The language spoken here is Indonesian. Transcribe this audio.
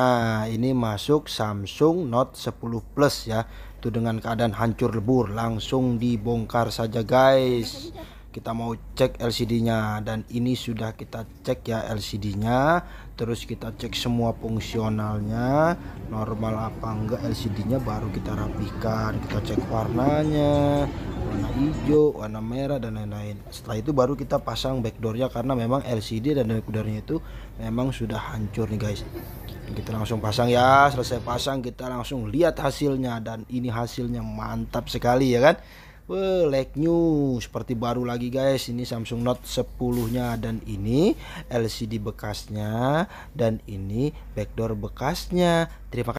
Nah, ini masuk Samsung Note 10 Plus ya. Itu dengan keadaan hancur lebur, langsung dibongkar saja guys. Kita mau cek LCD-nya dan ini sudah kita cek ya LCD-nya. Terus kita cek semua fungsionalnya, normal apa enggak LCD-nya baru kita rapikan. Kita cek warnanya, warna hijau, warna merah dan lain-lain. Setelah itu baru kita pasang backdoor nya karena memang LCD dan nya itu memang sudah hancur nih guys kita langsung pasang ya selesai pasang kita langsung lihat hasilnya dan ini hasilnya mantap sekali ya kan Wah, like new seperti baru lagi guys ini Samsung Note 10 nya dan ini LCD bekasnya dan ini backdoor bekasnya terima kasih